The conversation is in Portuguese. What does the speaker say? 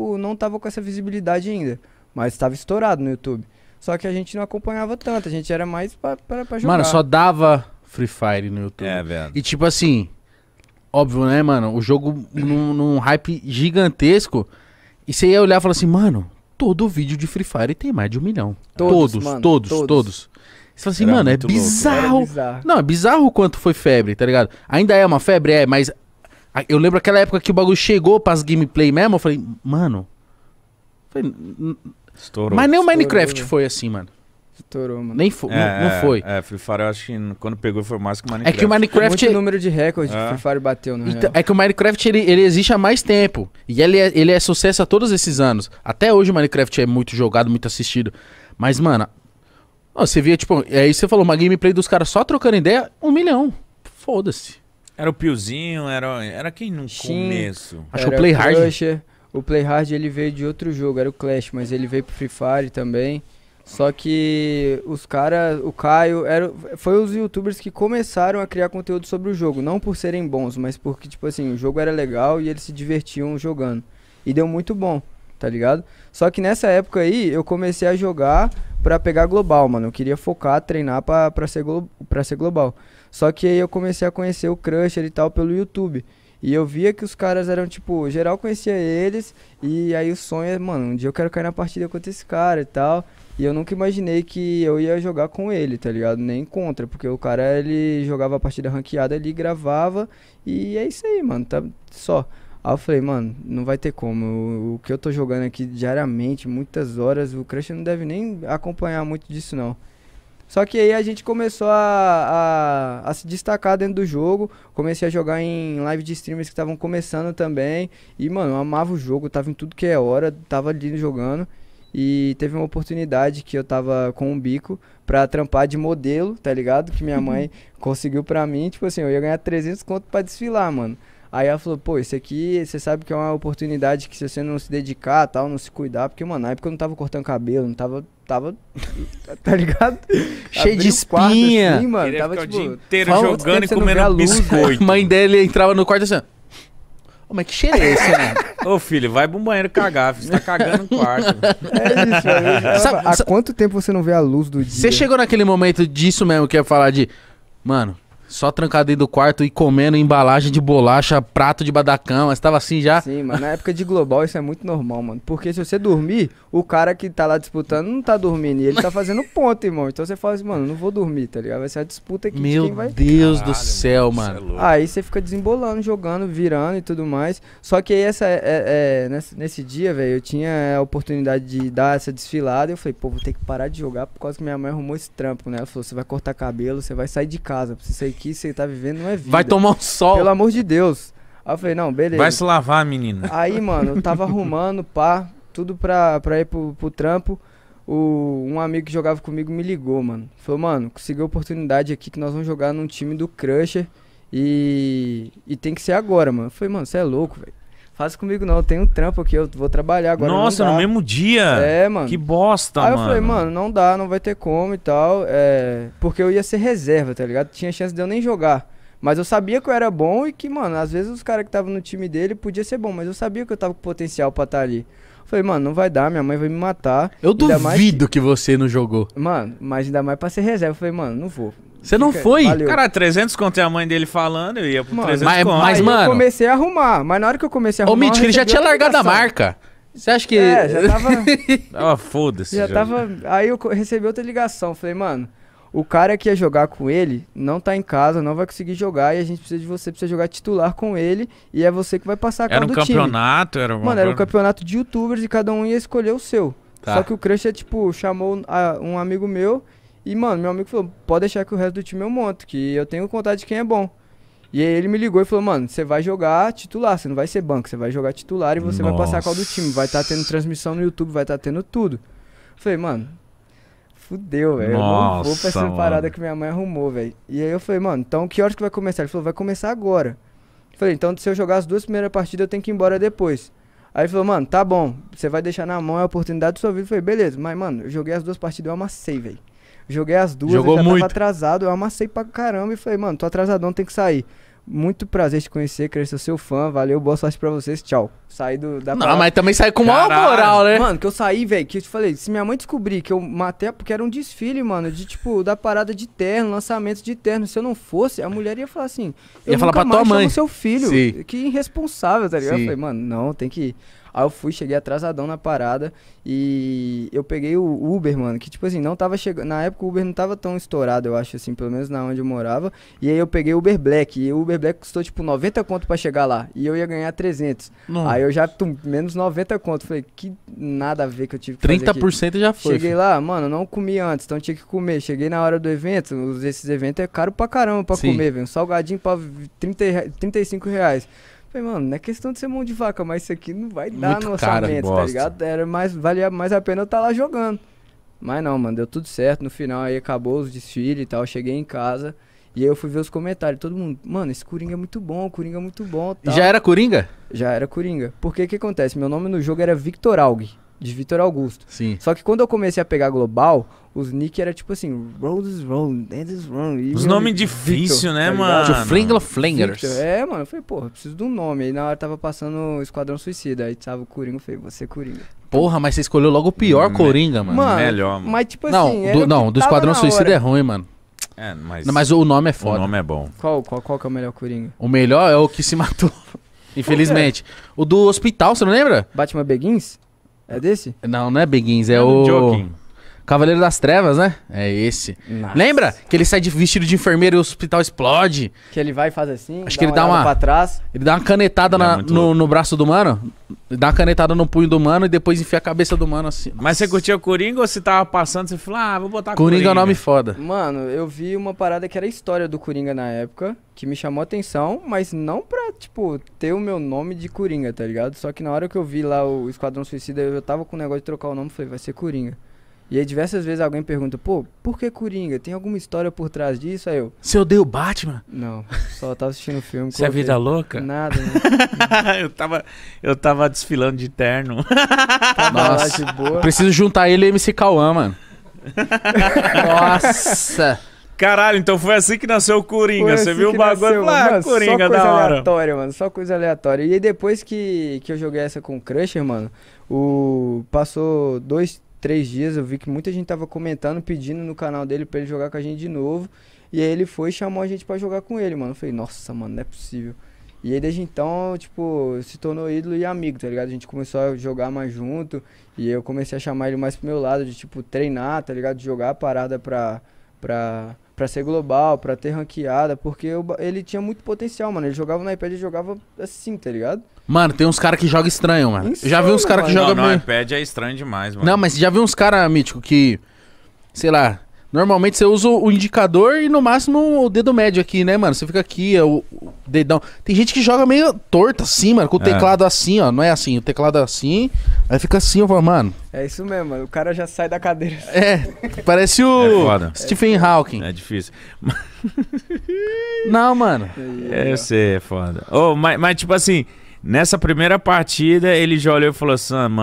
tipo, não tava com essa visibilidade ainda. Mas tava estourado no YouTube. Só que a gente não acompanhava tanto, a gente era mais pra, pra, pra jogar. Mano, só dava Free Fire no YouTube. É, velho. E tipo assim, óbvio, né, mano? O jogo num, num hype gigantesco. E você ia olhar e falar assim, mano, todo vídeo de Free Fire tem mais de um milhão. Todos, todos, mano, todos, todos, todos. Você fala assim, Era mano, é bizarro. bizarro. Não, é bizarro o quanto foi febre, tá ligado? Ainda é uma febre, é, mas eu lembro aquela época que o bagulho chegou pras gameplay mesmo, eu falei, mano. estourou. Mas nem o Minecraft estourou, foi assim, mano. Estourou, mano. Nem é, foi, é, não, não, foi. É, Free Fire eu acho que quando pegou foi mais que o Minecraft. É que o Minecraft... Muito número de recorde é. Free Fire bateu, no então, real. É que o Minecraft, ele, ele existe há mais tempo. E ele é, ele é sucesso há todos esses anos. Até hoje o Minecraft é muito jogado, muito assistido. Mas, mano, você via, tipo... Aí é você falou, uma gameplay dos caras só trocando ideia, um milhão. Foda-se. Era o Piozinho, era, era quem no Sim, começo? Acho que o Play Hard. Crusher, o Play Hard ele veio de outro jogo, era o Clash, mas ele veio pro Free Fire também. Só que os caras, o Caio, era, foi os youtubers que começaram a criar conteúdo sobre o jogo. Não por serem bons, mas porque, tipo assim, o jogo era legal e eles se divertiam jogando. E deu muito bom, tá ligado? Só que nessa época aí, eu comecei a jogar pra pegar global, mano. Eu queria focar, treinar pra, pra, ser, glo pra ser global. Só que aí eu comecei a conhecer o Crusher e tal pelo YouTube. E eu via que os caras eram, tipo, geral conhecia eles. E aí o sonho é, mano, um dia eu quero cair na partida contra esse cara e tal. E eu nunca imaginei que eu ia jogar com ele, tá ligado? Nem contra, porque o cara ele jogava a partida ranqueada ali, gravava. E é isso aí, mano, tá só. Aí eu falei, mano, não vai ter como. O, o que eu tô jogando aqui diariamente, muitas horas, o Crush não deve nem acompanhar muito disso, não. Só que aí a gente começou a, a, a, se destacar dentro do jogo. Comecei a jogar em live de streamers que estavam começando também. E, mano, eu amava o jogo, tava em tudo que é hora, tava ali jogando. E teve uma oportunidade que eu tava com um bico pra trampar de modelo, tá ligado? Que minha uhum. mãe conseguiu pra mim. Tipo assim, eu ia ganhar 300 conto pra desfilar, mano. Aí ela falou, pô, isso aqui, você sabe que é uma oportunidade que se você não se dedicar, tal, não se cuidar, porque, mano, na época eu não tava cortando cabelo, não tava, tava, tá ligado? Cheio de espinha. Assim, mano, tava, tipo, o dia inteiro jogando e comendo luz, biscoito. Né? mãe dele entrava no quarto assim, Ô, mas que cheiro é esse, né? Ô, filho, vai pro banheiro cagar, filho. Você tá cagando no quarto. É é isso. Sabe, Há sabe... quanto tempo você não vê a luz do dia? Você chegou naquele momento disso mesmo que eu ia falar de... Mano, só trancado dentro do quarto e comendo embalagem de bolacha, prato de badacão Você tava assim já? Sim, mano. Na época de global isso é muito normal, mano. Porque se você dormir, o cara que tá lá disputando não tá dormindo. E ele tá fazendo ponto, irmão. Então você fala assim, mano, não vou dormir, tá ligado? Vai ser a disputa aqui Meu de quem vai... Deus Caralho, do céu, é mano. mano. aí você fica desembolando, jogando, virando e tudo mais. Só que aí essa, é, é, nesse, nesse, dia, velho, eu tinha a oportunidade de dar essa desfilada. Eu falei, pô, vou ter que parar de jogar por causa que minha mãe arrumou esse trampo, né? Ela falou, você vai cortar cabelo, você vai sair de casa pra você sair aqui, você tá vivendo não é vida. Vai tomar um sol. Pelo amor de Deus. Aí eu falei, não, beleza. Vai se lavar, menina. Aí, mano, eu tava arrumando, pá, tudo pra, pra ir pro, pro trampo. O, um amigo que jogava comigo me ligou, mano. Falou, mano, consegui a oportunidade aqui que nós vamos jogar num time do Crusher. E, e tem que ser agora, mano. Eu falei, mano, você é louco, velho. Faz comigo não, eu tenho um trampo aqui, eu vou trabalhar agora. Nossa, no mesmo dia? É, mano. Que bosta, Aí mano. Aí eu falei, mano, não dá, não vai ter como e tal. É... Porque eu ia ser reserva, tá ligado? Tinha chance de eu nem jogar. Mas eu sabia que eu era bom e que, mano, às vezes os caras que estavam no time dele podia ser bom, mas eu sabia que eu tava com potencial pra estar tá ali. Falei, mano, não vai dar, minha mãe vai me matar. Eu duvido mais... que você não jogou. Mano, mas ainda mais pra ser reserva. Falei, mano, não vou. Você não é? foi? Valeu. Cara, 300 conto tem a mãe dele falando, eu ia pro mano, 300 mas, conto. Mas, mano... eu comecei a arrumar, mas na hora que eu comecei a arrumar... Ô, Mitch, ele já tinha largado a marca. Você acha que... É, já tava... ah, foda-se. Já, já tava... Aí eu recebi outra ligação, falei, mano, o cara que ia jogar com ele não tá em casa, não vai conseguir jogar e a gente precisa de você, precisa jogar titular com ele e é você que vai passar a cara era um campeonato, time. Era um campeonato? Mano, era um campeonato de youtubers e cada um ia escolher o seu. Tá. Só que o Crush é tipo, chamou a, um amigo meu e, mano, meu amigo falou: pode deixar que o resto do time eu monto, que eu tenho contato de quem é bom. E aí ele me ligou e falou: mano, você vai jogar titular, você não vai ser banco, você vai jogar titular e você Nossa. vai passar qual do time. Vai estar tá tendo transmissão no YouTube, vai estar tá tendo tudo. falei, mano, fudeu, velho. Eu vou pra essa mano. parada que minha mãe arrumou, velho. E aí eu falei, mano, então que horas que vai começar? Ele falou, vai começar agora. falei, então se eu jogar as duas primeiras partidas, eu tenho que ir embora depois. Aí ele falou, mano, tá bom, você vai deixar na mão a oportunidade da sua vida. Eu falei, beleza, mas, mano, eu joguei as duas partidas eu amassei, velho. Joguei as duas, Jogou eu já muito. tava atrasado, eu amassei pra caramba e falei, mano, tô atrasadão, tem que sair. Muito prazer te conhecer, crescer seu fã, valeu, boa sorte pra vocês, tchau. Saí do, da Não, parada. mas também saí com maior moral, né? Mano, que eu saí, velho, que eu te falei, se minha mãe descobrir que eu matei, é porque era um desfile, mano, de tipo, da parada de terno, lançamento de terno, se eu não fosse, a mulher ia falar assim, eu ia falar pra tua mãe. seu filho, Sim. que irresponsável, tá ligado? Sim. Eu falei, mano, não, tem que ir. Aí eu fui, cheguei atrasadão na parada e eu peguei o Uber, mano, que tipo assim, não tava chegando. Na época o Uber não tava tão estourado, eu acho, assim, pelo menos na onde eu morava. E aí eu peguei o Uber Black. E o Uber Black custou tipo 90 conto pra chegar lá. E eu ia ganhar 300. Nossa. Aí eu já, tum, menos 90 conto. Falei, que nada a ver que eu tive que 30% já foi. Cheguei filho. lá, mano, não comi antes, então tinha que comer. Cheguei na hora do evento, esses eventos é caro pra caramba pra Sim. comer, velho. Um salgadinho pra 30, 35 reais. Falei, mano, não é questão de ser mão de vaca, mas isso aqui não vai dar Muito no orçamento, tá ligado? Era mais, valia mais a pena eu estar tá lá jogando. Mas não, mano, deu tudo certo. No final aí acabou os desfiles e tal. Cheguei em casa e aí eu fui ver os comentários. Todo mundo, mano, esse Coringa é muito bom, Coringa é muito bom. Tal. Já era Coringa? Já era Coringa. Porque o que acontece? Meu nome no jogo era Victor Aug de Vitor Augusto. Sim. Só que quando eu comecei a pegar global, os nick era tipo assim, Rhodes Road, Dennis Road. Os nomes difíceis, né, tá mano? De Flingler Flingers. Victor. É, mano, eu falei, porra, preciso de um nome. Aí na hora tava passando Esquadrão Suicida, aí tava o Coringa, eu falei, você é Coringa. Porra, mas você escolheu logo o pior hum, Coringa, mano. mano. Melhor, mano. Mas tipo não, assim. Do, não, do Esquadrão Suicida é ruim, mano. É, mas. Não, mas o nome é foda. O nome é bom. Qual, qual, qual que é o melhor Coringa? O melhor é o que se matou. Infelizmente. O do hospital, você não lembra? Batman Begins? É desse? Não, não é Begins, é, é o. Joking. Cavaleiro das Trevas, né? É esse. Nossa. Lembra? Que ele sai de vestido de enfermeiro e o hospital explode. Que ele vai e faz assim. Acho que ele dá uma. Pra trás. Ele dá uma canetada é na, no, no, braço do mano. Ele dá uma canetada no punho do mano e depois enfia a cabeça do mano assim. Nossa. Mas você curtia Coringa ou você tava passando você falou, ah, vou botar Coringa? É Coringa é nome foda. Mano, eu vi uma parada que era a história do Coringa na época, que me chamou atenção, mas não pra, tipo, ter o meu nome de Coringa, tá ligado? Só que na hora que eu vi lá o Esquadrão Suicida, eu tava com o negócio de trocar o nome, falei, vai ser Coringa. E aí diversas vezes alguém pergunta, pô, por que Coringa? Tem alguma história por trás disso? Aí eu. Você odeia o Batman? Não, só tava assistindo o filme. Você é vida louca? Nada, né? eu, tava, eu tava desfilando de terno. Nossa, de boa. Preciso juntar ele e MC Cauã, mano. Nossa! Caralho, então foi assim que nasceu o Coringa. Você assim viu o bagulho lá, ah, Coringa, só coisa da hora. aleatória, mano. Só coisa aleatória. E aí depois que, que eu joguei essa com o Crusher, mano, o... passou dois, três dias, eu vi que muita gente tava comentando, pedindo no canal dele pra ele jogar com a gente de novo. E aí ele foi e chamou a gente para jogar com ele, mano. Eu falei, nossa, mano, não é possível. E aí desde então, tipo, se tornou ídolo e amigo, tá ligado? A gente começou a jogar mais junto. E eu comecei a chamar ele mais pro meu lado, de tipo, treinar, tá ligado? De jogar a parada pra. pra pra ser global, pra ter ranqueada, porque eu, ele tinha muito potencial, mano. Ele jogava no iPad e jogava assim, tá ligado? Mano, tem uns caras que jogam estranho, mano. Insano, já vi uns caras que jogam... Não, joga não, iPad é estranho demais, mano. Não, mas já vi uns caras, Mítico, que... Sei lá... Normalmente você usa o indicador e no máximo o dedo médio aqui, né, mano? Você fica aqui, é o dedão. Tem gente que joga meio torta assim, mano, com o é. teclado assim, ó. Não é assim, o teclado é assim, aí fica assim, eu falo, mano. É isso mesmo, mano. O cara já sai da cadeira. Assim. É, parece o é Stephen Hawking. É difícil. Não, mano. É, eu sei, é foda. Oh, mas, mas, tipo assim, Nessa primeira partida, ele já olhou e falou assim: ah, mano,